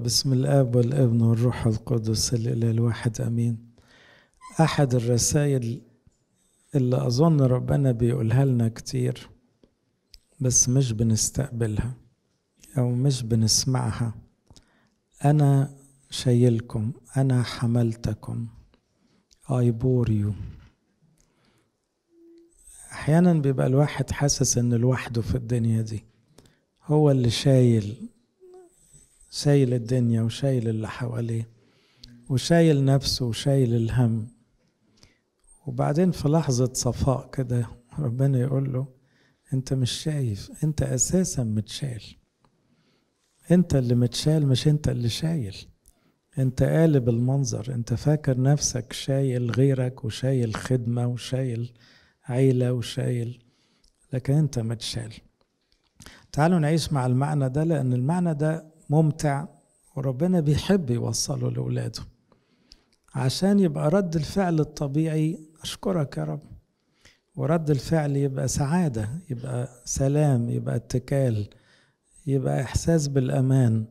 بسم الاب والابن والروح القدس الاله الواحد امين احد الرسائل اللي اظن ربنا بيقولها لنا كتير بس مش بنستقبلها او مش بنسمعها انا شايلكم انا حملتكم I bore you احيانا بيبقى الواحد حاسس ان لوحده في الدنيا دي هو اللي شايل شايل الدنيا وشايل اللي حواليه وشايل نفسه وشايل الهم وبعدين في لحظة صفاء كده ربنا يقول له انت مش شايف انت اساسا متشال انت اللي متشال مش انت اللي شايل انت قالب المنظر انت فاكر نفسك شايل غيرك وشايل خدمة وشايل عيلة وشايل لكن انت متشال تعالوا نعيش مع المعنى ده لان المعنى ده ممتع وربنا بيحب يوصله لأولاده عشان يبقى رد الفعل الطبيعي أشكرك يا رب ورد الفعل يبقى سعادة يبقى سلام يبقى اتكال يبقى إحساس بالأمان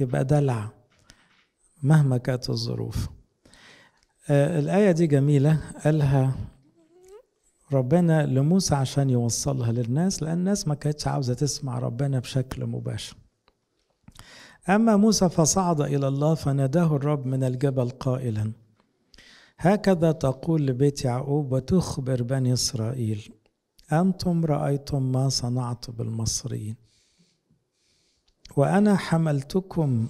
يبقى دلع مهما كانت الظروف آه الآية دي جميلة قالها ربنا لموسى عشان يوصلها للناس لأن الناس ما كانتش عاوزة تسمع ربنا بشكل مباشر أما موسى فصعد إلى الله فناداه الرب من الجبل قائلا هكذا تقول لبيت يعقوب وتخبر بني إسرائيل أنتم رأيتم ما صنعت بالمصريين وأنا حملتكم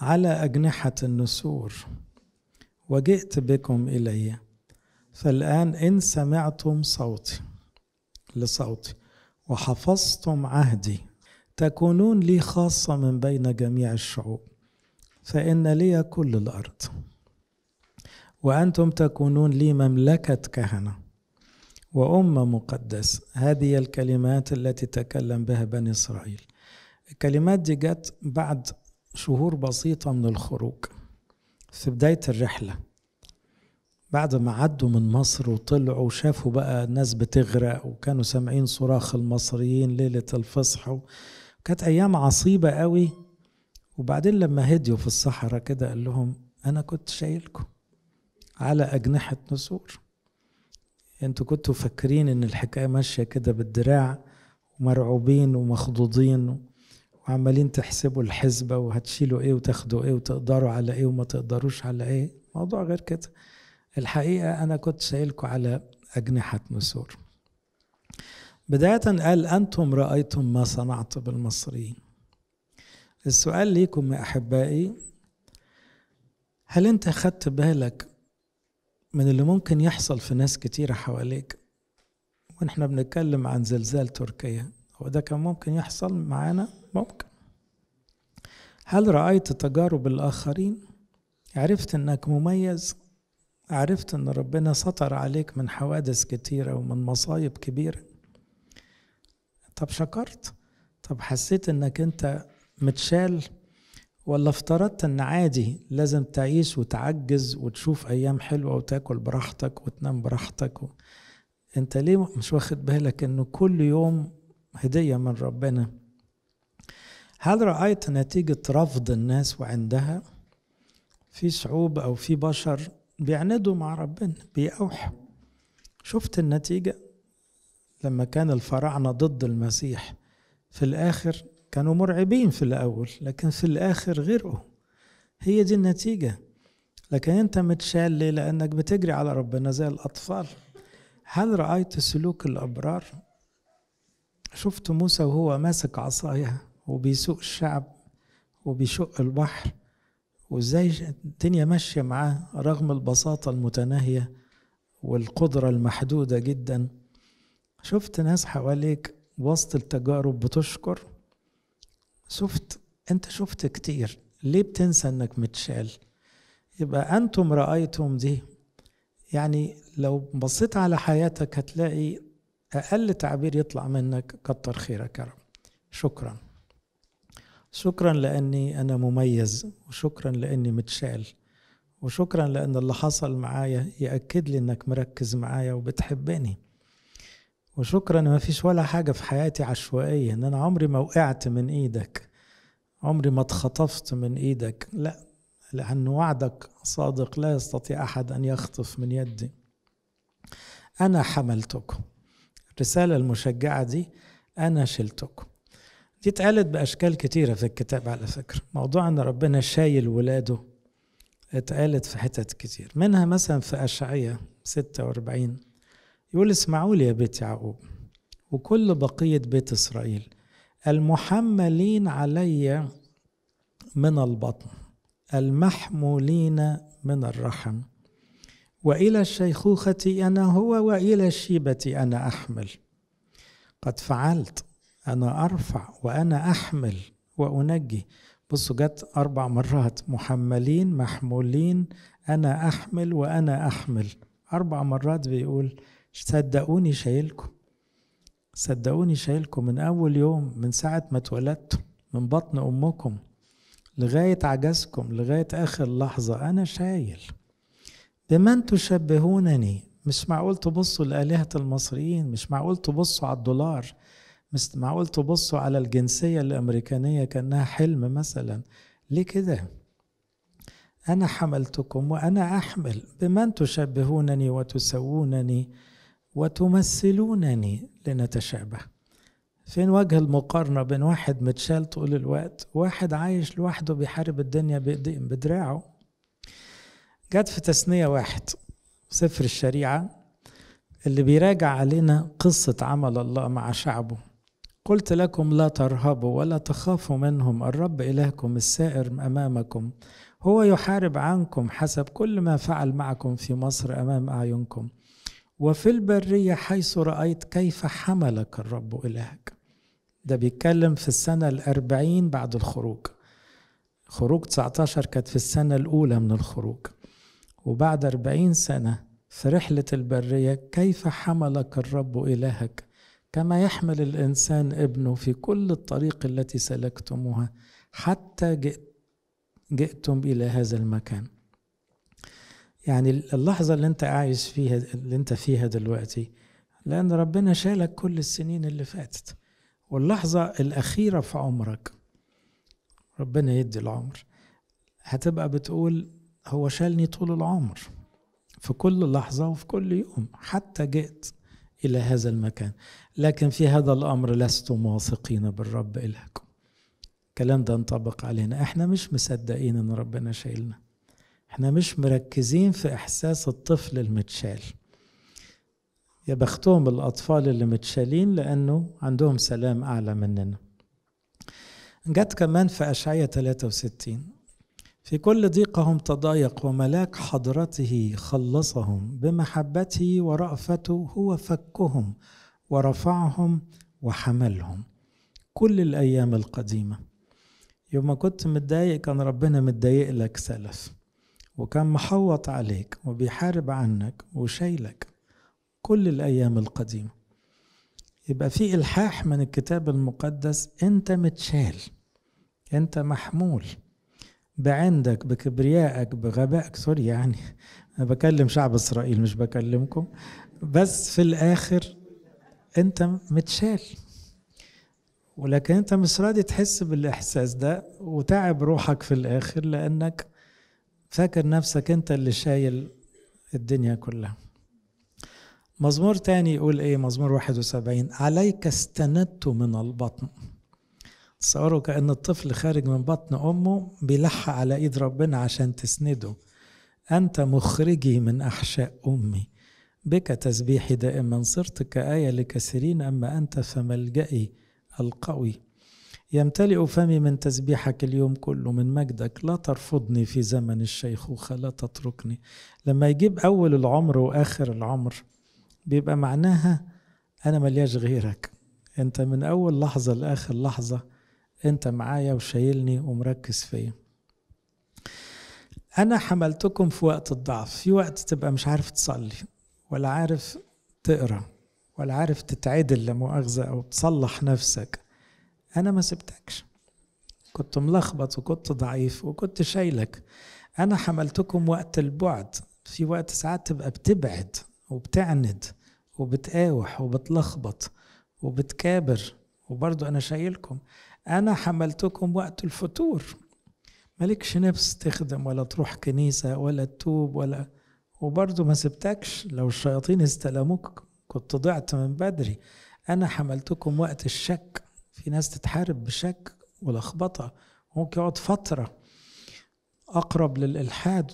على أجنحة النسور وجئت بكم إلي فالآن إن سمعتم صوتي لصوتي وحفظتم عهدي تكونون لي خاصة من بين جميع الشعوب فإن لي كل الأرض وأنتم تكونون لي مملكة كهنة وأمة مقدسة هذه الكلمات التي تكلم بها بني إسرائيل الكلمات دي جت بعد شهور بسيطة من الخروج في بداية الرحلة بعد ما عدوا من مصر وطلعوا وشافوا بقى الناس بتغرق وكانوا سامعين صراخ المصريين ليلة الفصح كانت ايام عصيبه قوي وبعدين لما هديوا في الصحراء كده قال لهم انا كنت شايلكم على اجنحه نسور انتوا كنتوا فاكرين ان الحكايه ماشيه كده بالدراع ومرعوبين ومخضوضين وعمالين تحسبوا الحسبه وهتشيلوا ايه وتاخدوا ايه وتقدروا على ايه وما تقدروش على ايه موضوع غير كده الحقيقه انا كنت شايلكم على اجنحه نسور بداية قال أنتم رأيتم ما صنعت بالمصريين السؤال ليكم يا أحبائي هل أنت خدت بالك من اللي ممكن يحصل في ناس كتيرة حواليك ونحن بنتكلم عن زلزال تركيا هو ده كان ممكن يحصل معانا ممكن هل رأيت تجارب الآخرين عرفت أنك مميز عرفت أن ربنا سطر عليك من حوادث كتيرة ومن مصايب كبيرة طب شكرت طب حسيت انك انت متشال ولا افترضت ان عادي لازم تعيش وتعجز وتشوف ايام حلوه وتاكل براحتك وتنام براحتك و... انت ليه مش واخد بالك ان كل يوم هديه من ربنا هل رايت نتيجه رفض الناس وعندها في شعوب او في بشر بيعندوا مع ربنا بيأوحوا شفت النتيجه لما كان الفراعنة ضد المسيح في الآخر كانوا مرعبين في الأول لكن في الآخر غرقوا هي دي النتيجة لكن أنت متشال ليه لأنك بتجري على ربنا زي الأطفال هل رأيت سلوك الأبرار شفت موسى وهو ماسك عصاية وبيسوق الشعب وبيشق البحر وازاي الدنيا ماشية معاه رغم البساطة المتناهية والقدرة المحدودة جداً شفت ناس حواليك وسط التجارب بتشكر شفت انت شفت كتير ليه بتنسى انك متشال يبقى انتم رايتم دي يعني لو بصيت على حياتك هتلاقي اقل تعبير يطلع منك كتر خيرك يا رب شكرا شكرا لاني انا مميز وشكرا لاني متشال وشكرا لان اللي حصل معايا ياكد لي انك مركز معايا وبتحبني وشكرا ما فيش ولا حاجة في حياتي عشوائية ان انا عمري ما وقعت من ايدك عمري ما اتخطفت من ايدك لا لأن وعدك صادق لا يستطيع أحد أن يخطف من يدي أنا حملتكم الرسالة المشجعة دي أنا شلتكم دي اتقالت بأشكال كتيرة في الكتاب على فكرة موضوع أن ربنا شايل ولاده اتقالت في حتت كتير منها مثلا في أشعية 46 يقول اسمعوا لي يا بيت يعقوب وكل بقية بيت إسرائيل المحملين علي من البطن المحمولين من الرحم وإلى الشيخوخة أنا هو وإلى الشيبة أنا أحمل قد فعلت أنا أرفع وأنا أحمل وأنجي بصوا جت أربع مرات محملين محمولين أنا أحمل وأنا أحمل أربع مرات بيقول صدقوني شايلكم صدقوني شايلكم من أول يوم من ساعة ما اتولدتم من بطن أمكم لغاية عجزكم لغاية آخر لحظة أنا شايل بمن تشبهونني مش معقول تبصوا لآلهة المصريين مش معقول تبصوا على الدولار مش معقول تبصوا على الجنسية الأمريكانية كأنها حلم مثلا ليه كده أنا حملتكم وأنا أحمل بمن تشبهونني وتسوونني وتمثلونني لنتشابه فين وجه المقارنة بين واحد متشال طول الوقت واحد عايش لوحده بيحارب الدنيا بإيدين بدراعه جت في تثنية واحد سفر الشريعة اللي بيراجع علينا قصة عمل الله مع شعبه قلت لكم لا ترهبوا ولا تخافوا منهم الرب إلهكم السائر أمامكم هو يحارب عنكم حسب كل ما فعل معكم في مصر أمام أعينكم وفي البرية حيث رأيت كيف حملك الرب إلهك ده بيتكلم في السنة الأربعين بعد الخروج خروج 19 كانت في السنة الأولى من الخروج وبعد أربعين سنة في رحلة البرية كيف حملك الرب إلهك كما يحمل الإنسان ابنه في كل الطريق التي سلكتموها حتى جئت جئتم إلى هذا المكان يعني اللحظة اللي أنت عايش فيها اللي أنت فيها دلوقتي لأن ربنا شالك كل السنين اللي فاتت واللحظة الأخيرة في عمرك ربنا يدي العمر هتبقى بتقول هو شالني طول العمر في كل لحظة وفي كل يوم حتى جئت إلى هذا المكان لكن في هذا الأمر لستم واثقين بالرب إلهكم الكلام ده انطبق علينا احنا مش مصدقين ان ربنا شايلنا احنا مش مركزين في احساس الطفل المتشال يا بختهم الاطفال اللي متشالين لانه عندهم سلام اعلى مننا جت كمان في اشعياء 63 في كل ضيقهم تضايق وملاك حضرته خلصهم بمحبته ورأفته هو فكهم ورفعهم وحملهم كل الأيام القديمة يوم ما كنت متضايق كان ربنا متضايق لك سلف وكان محوط عليك وبيحارب عنك وشايلك كل الأيام القديمة يبقى في إلحاح من الكتاب المقدس أنت متشال أنت محمول بعندك بكبريائك بغبائك سوري يعني أنا بكلم شعب إسرائيل مش بكلمكم بس في الآخر أنت متشال ولكن أنت مش راضي تحس بالإحساس ده وتعب روحك في الآخر لأنك فاكر نفسك انت اللي شايل الدنيا كلها مزمور تاني يقول ايه مزمور 71 عليك استندت من البطن تصوروا كأن الطفل خارج من بطن أمه بيلحق على إيد ربنا عشان تسنده أنت مخرجي من أحشاء أمي بك تسبيحي دائما صرت كآية لكثيرين أما أنت فملجئي القوي يمتلئ فمي من تسبيحك اليوم كله من مجدك لا ترفضني في زمن الشيخوخة لا تتركني لما يجيب أول العمر وآخر العمر بيبقى معناها أنا ملياش غيرك أنت من أول لحظة لآخر لحظة أنت معايا وشايلني ومركز فيا أنا حملتكم في وقت الضعف في وقت تبقى مش عارف تصلي ولا عارف تقرأ ولا عارف تتعدل لا مؤاخذة أو تصلح نفسك انا ما سبتكش كنت ملخبط وكنت ضعيف وكنت شايلك انا حملتكم وقت البعد في وقت ساعات تبقى بتبعد وبتعند وبتقاوح وبتلخبط وبتكابر وبرضه انا شايلكم انا حملتكم وقت الفتور مالكش نفس تخدم ولا تروح كنيسة ولا تتوب ولا وبرضه ما سبتكش لو الشياطين استلموك كنت ضعت من بدري أنا حملتكم وقت الشك في ناس تتحارب بشك ولخبطه ممكن يقعد فتره اقرب للالحاد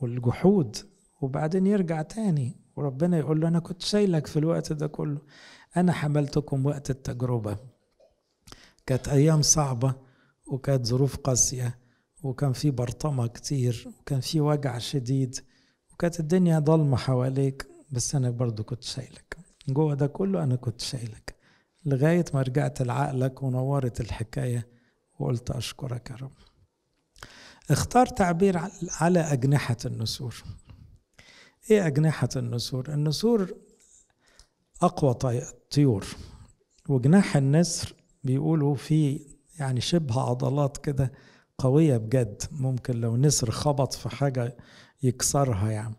والجحود وبعدين يرجع تاني وربنا يقول له انا كنت شايلك في الوقت ده كله انا حملتكم وقت التجربه كانت ايام صعبه وكانت ظروف قاسيه وكان في برطمه كتير وكان في وجع شديد وكانت الدنيا ضلمه حواليك بس انا برضو كنت شايلك جوه ده كله انا كنت شايلك لغاية ما رجعت لعقلك ونورت الحكاية وقلت أشكرك يا رب اختار تعبير على أجنحة النسور إيه أجنحة النسور؟ النسور أقوى طيور وجناح النسر بيقولوا فيه يعني شبه عضلات كده قوية بجد ممكن لو نسر خبط في حاجة يكسرها يعني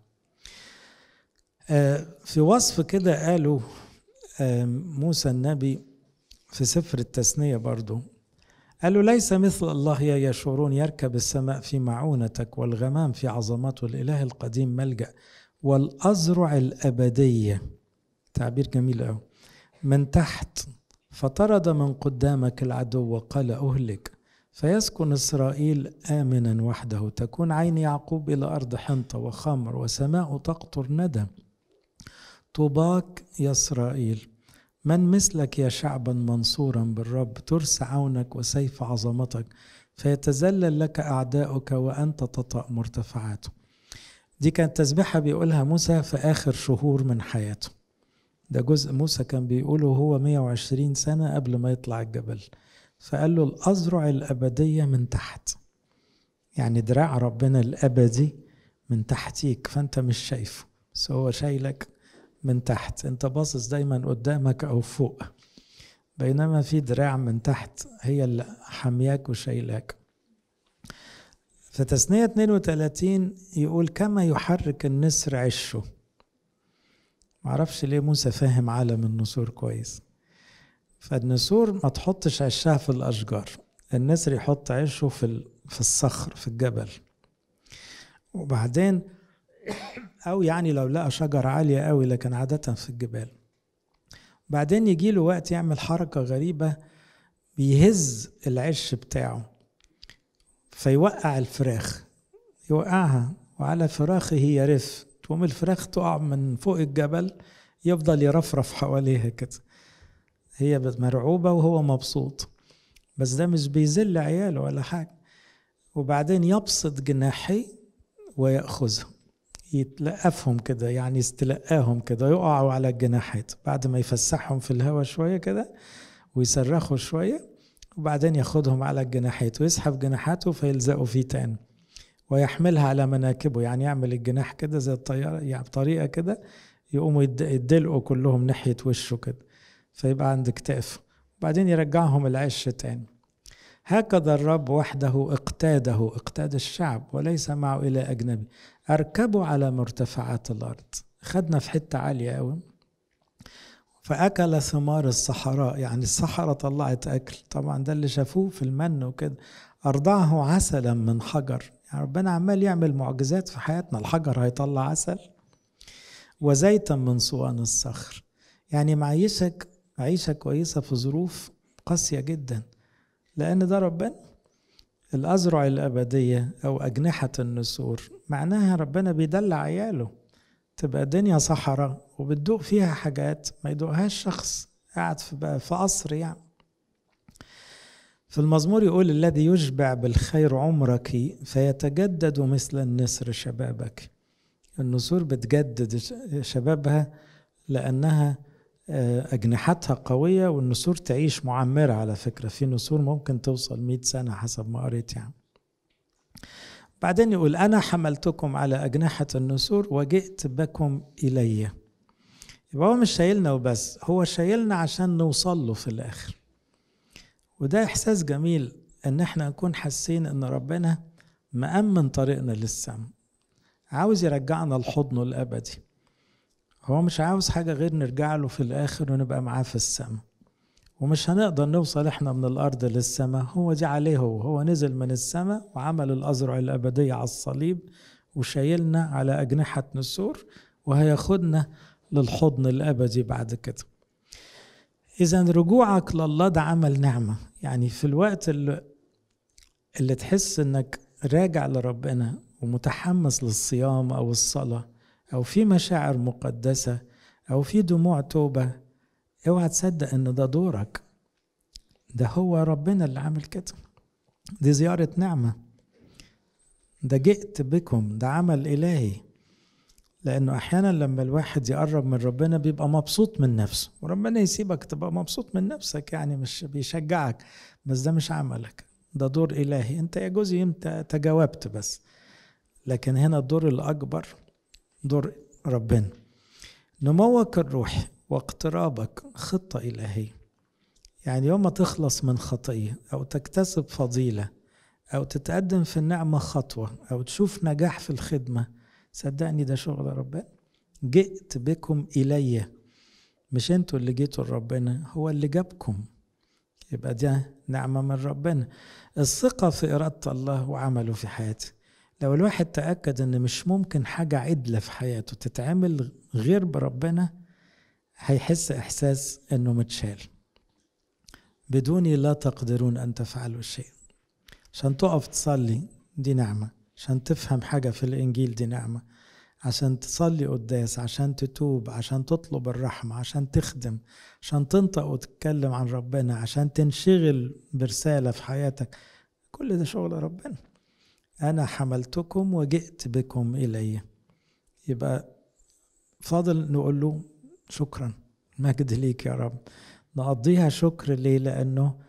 آه، في وصف كده قالوا موسى النبي في سفر التثنية برضو قال له ليس مثل الله يا يشعرون يركب السماء في معونتك والغمام في عظمته الإله القديم ملجأ والأزرع الأبدية تعبير جميل أوي من تحت فطرد من قدامك العدو وقال أهلك فيسكن إسرائيل آمنا وحده تكون عين يعقوب إلى أرض حنطة وخمر وسماء تقطر ندم طوباك يا إسرائيل من مثلك يا شعبا منصورا بالرب ترس عونك وسيف عظمتك فيتذلل لك أعداؤك وأنت تطأ مرتفعاته دي كانت تسبيحة بيقولها موسى في آخر شهور من حياته ده جزء موسى كان بيقوله هو 120 سنة قبل ما يطلع الجبل فقال له الأذرع الأبدية من تحت يعني دراع ربنا الأبدي من تحتيك فأنت مش شايفه بس هو شايلك من تحت انت باصص دايما قدامك او فوق بينما في دراع من تحت هي اللي حمياك وشايلاك فتسنية 32 يقول كما يحرك النسر عشه معرفش ليه موسى فاهم عالم النسور كويس فالنسور ما تحطش عشها في الأشجار النسر يحط عشه في في الصخر في الجبل وبعدين او يعني لو لقى شجره عاليه قوي لكن عاده في الجبال بعدين يجي له وقت يعمل حركه غريبه بيهز العش بتاعه فيوقع الفراخ يوقعها وعلى فراخه يرف تقوم الفراخ تقع من فوق الجبل يفضل يرفرف حواليها كده هي مرعوبة وهو مبسوط بس ده مش بيذل عياله ولا حاجة وبعدين يبسط جناحيه ويأخذها يتلقفهم كده يعني يستلقاهم كده يقعوا على الجناحات بعد ما يفسحهم في الهواء شوية كده ويصرخوا شوية وبعدين ياخدهم على الجناحات ويسحب جناحاته فيلزقوا فيه تاني ويحملها على مناكبه يعني يعمل الجناح كده زي الطيارة يعني بطريقة كده يقوموا يدلقوا كلهم ناحية وشه كده فيبقى عند كتافه وبعدين يرجعهم العش تاني هكذا الرب وحده اقتاده اقتاد الشعب وليس معه إلى أجنبي أركبوا على مرتفعات الأرض خدنا في حتة عالية قوي فأكل ثمار الصحراء يعني الصحراء طلعت أكل طبعا ده اللي شافوه في المن وكده أرضعه عسلا من حجر يعني ربنا عمال يعمل معجزات في حياتنا الحجر هيطلع عسل وزيتا من صوان الصخر يعني معيشك عيشة كويسة في ظروف قاسية جدا لأن ده ربنا الأذرع الأبدية أو أجنحة النسور معناها ربنا بيدلع عياله تبقى الدنيا صحراء وبتدوق فيها حاجات ما يدوقهاش شخص قاعد في بقى في قصر يعني في المزمور يقول الذي يشبع بالخير عمرك فيتجدد مثل النسر شبابك النسور بتجدد شبابها لأنها آه، أجنحتها قوية والنسور تعيش معمرة على فكرة في نسور ممكن توصل 100 سنة حسب ما قريت يعني بعدين يقول أنا حملتكم على أجنحة النسور وجئت بكم إلي يبقى هو مش شايلنا وبس هو شايلنا عشان نوصل له في الآخر وده إحساس جميل إن إحنا نكون حاسين إن ربنا مأمن طريقنا للسم عاوز يرجعنا لحضنه الأبدي هو مش عاوز حاجة غير نرجع له في الآخر ونبقى معاه في السماء ومش هنقدر نوصل احنا من الأرض للسماء هو دي عليه هو هو نزل من السماء وعمل الأزرع الأبدية على الصليب وشايلنا على أجنحة نسور وهياخدنا للحضن الأبدي بعد كده إذا رجوعك لله ده عمل نعمة يعني في الوقت اللي, اللي تحس إنك راجع لربنا ومتحمس للصيام أو الصلاة او في مشاعر مقدسه او في دموع توبه اوعى تصدق ان ده دورك ده هو ربنا اللي عامل كده دي زياره نعمه ده جئت بكم ده عمل الهي لانه احيانا لما الواحد يقرب من ربنا بيبقى مبسوط من نفسه وربنا يسيبك تبقى مبسوط من نفسك يعني مش بيشجعك بس ده مش عملك ده دور الهي انت جوزي انت تجاوبت بس لكن هنا الدور الاكبر دور ربنا نموك الروح واقترابك خطة إلهية يعني يوم ما تخلص من خطية أو تكتسب فضيلة أو تتقدم في النعمة خطوة أو تشوف نجاح في الخدمة صدقني ده شغل ربنا جئت بكم إلي مش انتوا اللي جيتوا لربنا هو اللي جابكم يبقى ده نعمة من ربنا الثقة في إرادة الله وعمله في حياتي لو الواحد تأكد إن مش ممكن حاجة عدلة في حياته تتعمل غير بربنا هيحس إحساس إنه متشال بدوني لا تقدرون أن تفعلوا شيء عشان تقف تصلي دي نعمة عشان تفهم حاجة في الإنجيل دي نعمة عشان تصلي قداس عشان تتوب عشان تطلب الرحمة عشان تخدم عشان تنطق وتتكلم عن ربنا عشان تنشغل برسالة في حياتك كل ده شغل ربنا أنا حملتكم وجئت بكم إلي يبقى فاضل نقول له شكرا مجد ليك يا رب نقضيها شكر ليه لأنه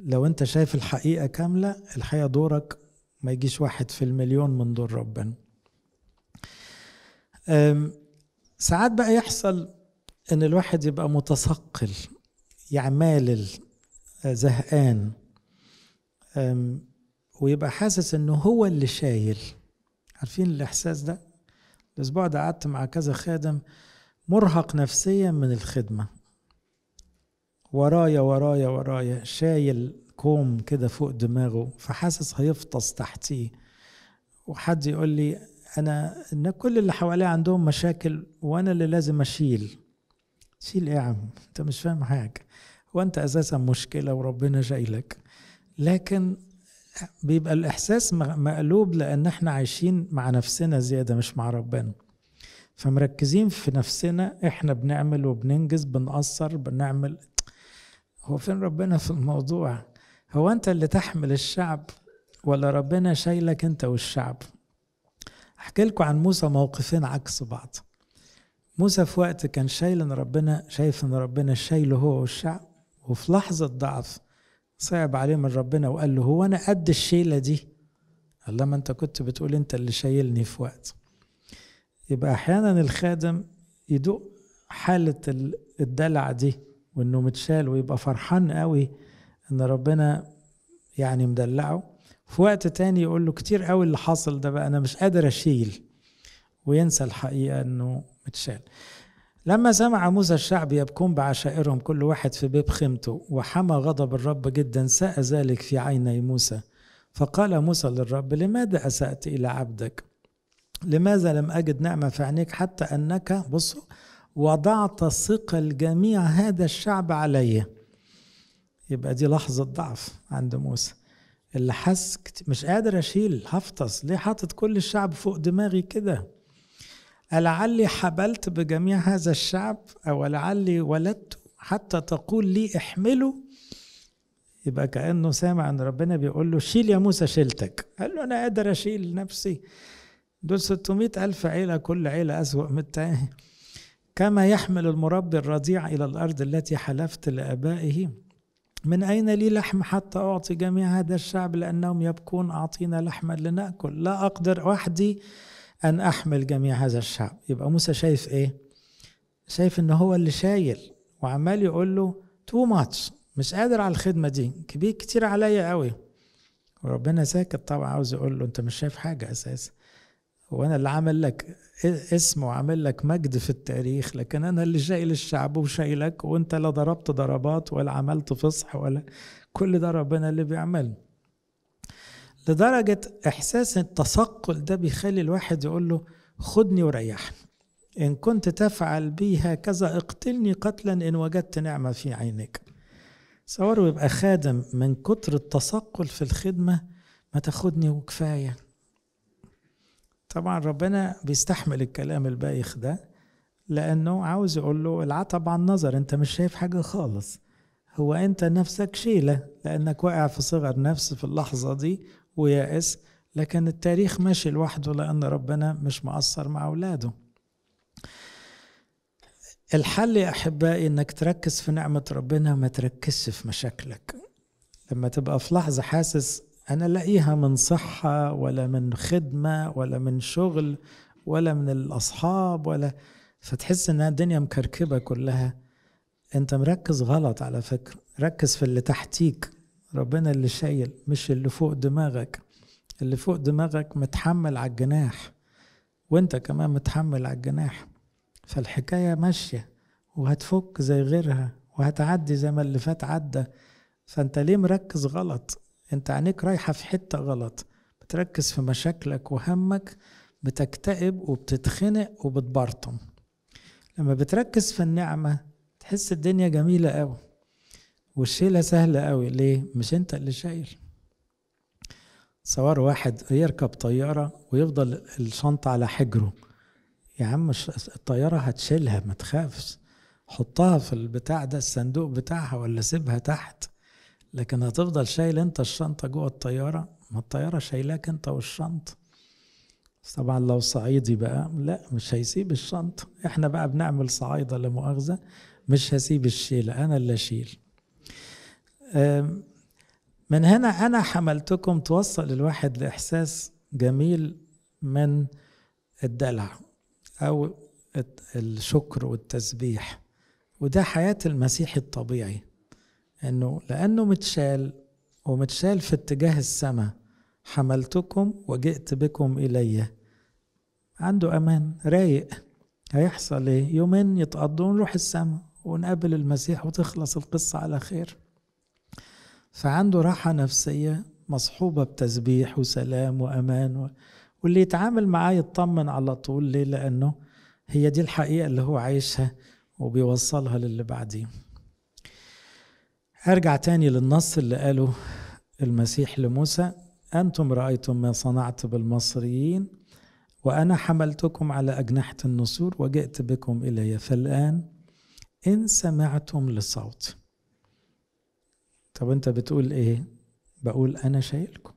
لو أنت شايف الحقيقة كاملة الحقيقة دورك ما يجيش واحد في المليون من دور ربنا ساعات بقى يحصل ان الواحد يبقى متثقل يعمالل زهقان ويبقى حاسس انه هو اللي شايل عارفين الاحساس ده الاسبوع ده قعدت مع كذا خادم مرهق نفسيا من الخدمه ورايا ورايا ورايا شايل كوم كده فوق دماغه فحاسس هيفطس تحتيه وحد يقول لي انا ان كل اللي حواليه عندهم مشاكل وانا اللي لازم اشيل شيل ايه يا عم انت مش فاهم حاجه وانت اساسا مشكله وربنا شايلك لكن بيبقى الإحساس مقلوب لأن احنا عايشين مع نفسنا زيادة مش مع ربنا فمركزين في نفسنا احنا بنعمل وبننجز بنأثر بنعمل هو فين ربنا في الموضوع هو انت اللي تحمل الشعب ولا ربنا شايلك انت والشعب احكي لكم عن موسى موقفين عكس بعض موسى في وقت كان شايل ان ربنا شايف ان ربنا شايله هو والشعب وفي لحظة ضعف صعب عليه من ربنا وقال له هو انا قد الشيله دي قال لما انت كنت بتقول انت اللي شايلني في وقت يبقى احيانا الخادم يدوق حاله الدلع دي وانه متشال ويبقى فرحان قوي ان ربنا يعني مدلعه في وقت تاني يقول له كتير قوي اللي حصل ده بقى انا مش قادر اشيل وينسى الحقيقه انه متشال لما سمع موسى الشعب يبكون بعشائرهم كل واحد في باب خيمته وحمى غضب الرب جدا ساء ذلك في عيني موسى فقال موسى للرب لماذا أسأت إلى عبدك لماذا لم أجد نعمة في عينيك حتى أنك بصوا وضعت ثقل جميع هذا الشعب علي يبقى دي لحظة ضعف عند موسى اللي حس مش قادر أشيل هفطس ليه حاطط كل الشعب فوق دماغي كده لعلي حبلت بجميع هذا الشعب أو لعلي ولدت حتى تقول لي احمله يبقى كأنه سامع أن ربنا بيقول له شيل يا موسى شيلتك قال له أنا قادر أشيل نفسي دول 600 ألف عيلة كل عيلة أسوأ من التاني كما يحمل المربي الرضيع إلى الأرض التي حلفت لآبائه من أين لي لحم حتى أعطي جميع هذا الشعب لأنهم يبكون أعطينا لحما لنأكل لا أقدر وحدي أن أحمل جميع هذا الشعب يبقى موسى شايف إيه؟ شايف إن هو اللي شايل وعمال يقول له تو ماتش مش قادر على الخدمة دي كبير كتير عليا قوي وربنا ساكت طبعا عاوز يقول له أنت مش شايف حاجة أساسا وأنا اللي عامل لك اسم وعامل لك مجد في التاريخ لكن أنا اللي شايل الشعب وشايلك وأنت لا ضربت ضربات ولا عملت فصح ولا كل ده ربنا اللي بيعمله لدرجة إحساس التثقل ده بيخلي الواحد يقول له خدني وريحني إن كنت تفعل بي هكذا اقتلني قتلا إن وجدت نعمة في عينك صوروا يبقى خادم من كتر التثقل في الخدمة ما تاخدني وكفاية طبعا ربنا بيستحمل الكلام البايخ ده لأنه عاوز يقول له العتب عن النظر أنت مش شايف حاجة خالص هو أنت نفسك شيلة لأنك واقع في صغر نفس في اللحظة دي ويائس لكن التاريخ ماشي لوحده لأن ربنا مش مقصر مع أولاده الحل يا أحبائي إنك تركز في نعمة ربنا وما تركزش في مشاكلك لما تبقى في لحظة حاسس أنا لاقيها من صحة ولا من خدمة ولا من شغل ولا من الأصحاب ولا فتحس إنها الدنيا مكركبة كلها أنت مركز غلط على فكرة ركز في اللي تحتيك ربنا اللي شايل مش اللي فوق دماغك اللي فوق دماغك متحمل على الجناح وانت كمان متحمل على الجناح فالحكاية ماشية وهتفك زي غيرها وهتعدي زي ما اللي فات عدى فانت ليه مركز غلط انت عينيك رايحة في حتة غلط بتركز في مشاكلك وهمك بتكتئب وبتتخنق وبتبرطم لما بتركز في النعمة تحس الدنيا جميلة قوي والشيلة سهلة قوي ليه مش انت اللي شايل صور واحد يركب طيارة ويفضل الشنطة على حجره يا عم الطيارة هتشيلها ما تخافش حطها في البتاع ده الصندوق بتاعها ولا سيبها تحت لكن هتفضل شايل انت الشنطة جوه الطيارة ما الطيارة شايلاك انت والشنطة طبعا لو صعيدي بقى لا مش هيسيب الشنطة احنا بقى بنعمل صعايدة لمؤاخذة مش هسيب الشيلة انا اللي اشيل من هنا أنا حملتكم توصل الواحد لإحساس جميل من الدلع أو الشكر والتسبيح وده حياة المسيحي الطبيعي انه لانه متشال ومتشال في اتجاه السماء حملتكم وجئت بكم الي عنده امان رايق هيحصل ايه يومين يتقضوا ونروح السماء ونقابل المسيح وتخلص القصة على خير فعنده راحة نفسية مصحوبة بتسبيح وسلام وأمان و... واللي يتعامل معاه يطمن على طول ليه لأنه هي دي الحقيقة اللي هو عايشها وبيوصلها للي بعديه أرجع تاني للنص اللي قاله المسيح لموسى أنتم رأيتم ما صنعت بالمصريين وأنا حملتكم على أجنحة النسور وجئت بكم إلي فالآن إن سمعتم لصوتي طب انت بتقول ايه بقول انا شايلكم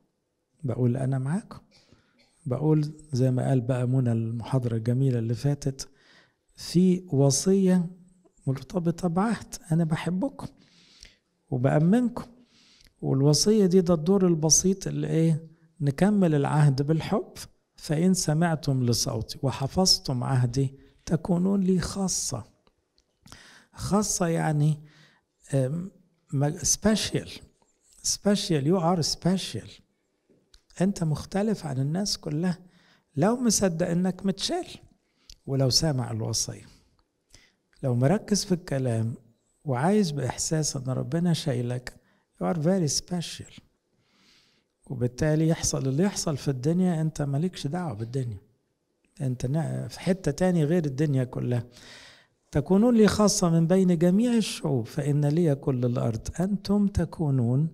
بقول انا معاكم بقول زي ما قال بقى منى المحاضره الجميله اللي فاتت في وصيه مرتبطه بعهد انا بحبكم وبامنكم والوصيه دي ده الدور البسيط اللي ايه نكمل العهد بالحب فان سمعتم لصوتي وحفظتم عهدي تكونون لي خاصه خاصه يعني سبيشال سبيشال يو ار سبيشال انت مختلف عن الناس كلها لو مصدق انك متشال ولو سامع الوصيه لو مركز في الكلام وعايز باحساس ان ربنا شايلك you are very special وبالتالي يحصل اللي يحصل في الدنيا انت مالكش دعوه بالدنيا انت في حته تاني غير الدنيا كلها تكونون لي خاصة من بين جميع الشعوب فإن لي كل الأرض أنتم تكونون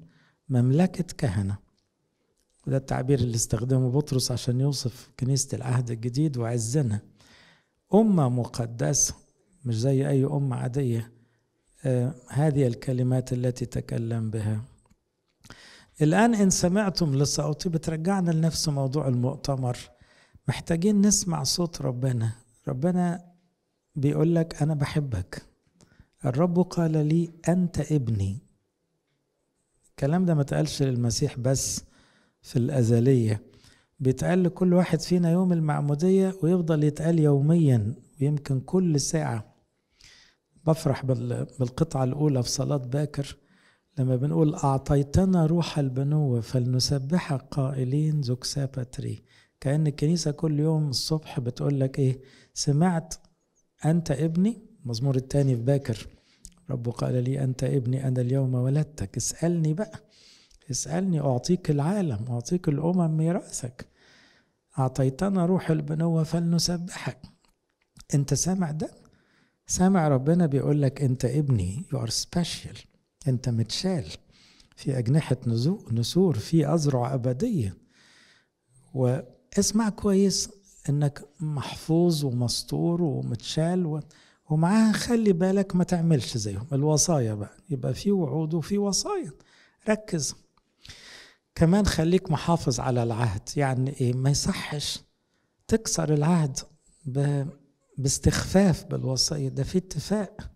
مملكة كهنة وده التعبير اللي استخدمه بطرس عشان يوصف كنيسة العهد الجديد وعزنا أمة مقدسة مش زي أي أمة عادية آه، هذه الكلمات التي تكلم بها الآن إن سمعتم لصوتي طيب بترجعنا لنفس موضوع المؤتمر محتاجين نسمع صوت ربنا ربنا بيقول لك أنا بحبك الرب قال لي أنت ابني الكلام ده ما تقالش للمسيح بس في الأزلية بيتقال لكل واحد فينا يوم المعمودية ويفضل يتقال يوميا ويمكن كل ساعة بفرح بالقطعة الأولى في صلاة باكر لما بنقول أعطيتنا روح البنوة فلنسبح قائلين زكسا باتري كأن الكنيسة كل يوم الصبح بتقول لك إيه سمعت أنت ابني مزمور الثاني في باكر رب قال لي أنت ابني أنا اليوم ولدتك اسألني بقى اسألني أعطيك العالم أعطيك الأمم ميراثك أعطيتنا روح البنوة فلنسبحك أنت سامع ده؟ سامع ربنا بيقول لك أنت ابني يو ار سبيشال أنت متشال في أجنحة نسور في أزرع أبدية واسمع كويس انك محفوظ ومستور ومتشال و... ومعاها خلي بالك ما تعملش زيهم الوصايا بقى يبقى في وعود وفي وصايا ركز كمان خليك محافظ على العهد يعني ايه ما يصحش تكسر العهد ب... باستخفاف بالوصايا ده في اتفاق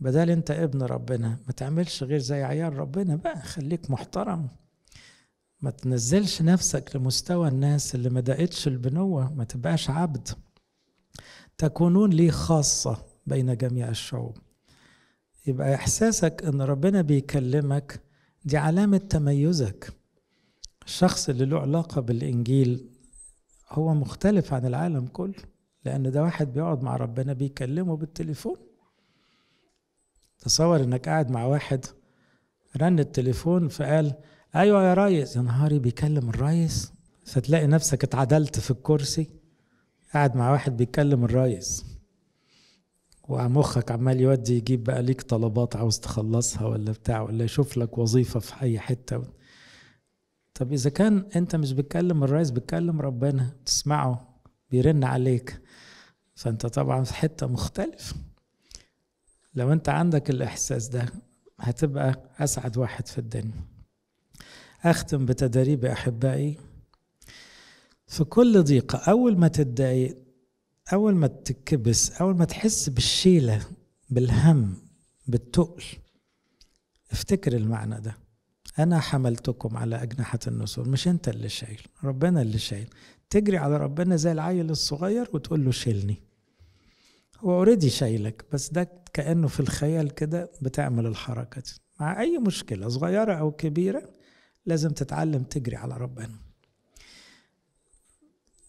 بدل انت ابن ربنا ما تعملش غير زي عيال ربنا بقى خليك محترم ما تنزلش نفسك لمستوى الناس اللي ما دقتش البنوة ما تبقاش عبد تكونون لي خاصة بين جميع الشعوب يبقى إحساسك إن ربنا بيكلمك دي علامة تميزك الشخص اللي له علاقة بالإنجيل هو مختلف عن العالم كله لأن ده واحد بيقعد مع ربنا بيكلمه بالتليفون تصور إنك قاعد مع واحد رن التليفون فقال ايوه يا ريس يا نهاري بيكلم الريس فتلاقي نفسك اتعدلت في الكرسي قاعد مع واحد بيكلم الريس ومخك عمال يودي يجيب بقى ليك طلبات عاوز تخلصها ولا بتاع ولا يشوف لك وظيفة في أي حتة طب إذا كان أنت مش بتكلم الريس بتكلم ربنا تسمعه بيرن عليك فأنت طبعا في حتة مختلف لو أنت عندك الإحساس ده هتبقى أسعد واحد في الدنيا أختم بتدريب أحبائي في كل ضيقة أول ما تتضايق أول ما تتكبس أول ما تحس بالشيلة بالهم بالتقل افتكر المعنى ده أنا حملتكم على أجنحة النسور مش أنت اللي شايل ربنا اللي شايل تجري على ربنا زي العيل الصغير وتقول له شيلني هو اوريدي شايلك بس ده كأنه في الخيال كده بتعمل الحركة دي مع أي مشكلة صغيرة أو كبيرة لازم تتعلم تجري على ربنا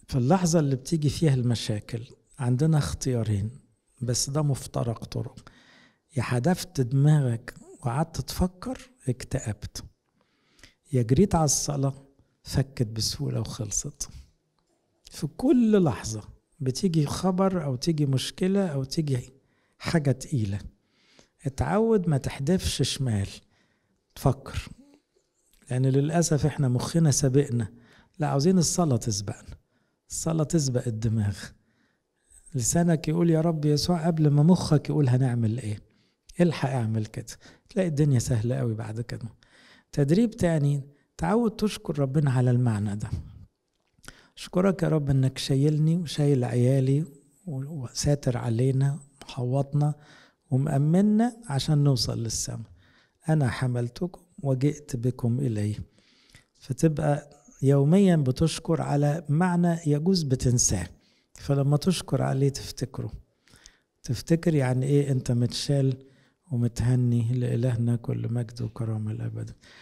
في اللحظة اللي بتيجي فيها المشاكل عندنا اختيارين بس ده مفترق طرق يا حدفت دماغك وقعدت تفكر اكتئبت يا جريت على الصلاة فكت بسهولة وخلصت في كل لحظة بتيجي خبر أو تيجي مشكلة أو تيجي حاجة تقيلة اتعود ما تحدفش شمال تفكر لأن للأسف إحنا مخنا سابقنا لا عاوزين الصلاة تسبقنا الصلاة تسبق الدماغ لسانك يقول يا رب يسوع قبل ما مخك يقول هنعمل إيه الحق اعمل كده تلاقي الدنيا سهلة قوي بعد كده تدريب تاني تعود تشكر ربنا على المعنى ده أشكرك يا رب إنك شايلني وشايل عيالي وساتر علينا وحوطنا ومأمنا عشان نوصل للسماء أنا حملتكم وجئت بكم إليه فتبقى يوميا بتشكر على معنى يجوز بتنساه فلما تشكر عليه تفتكره تفتكر يعني ايه انت متشال ومتهني لإلهنا كل مجد وكرامة الأبد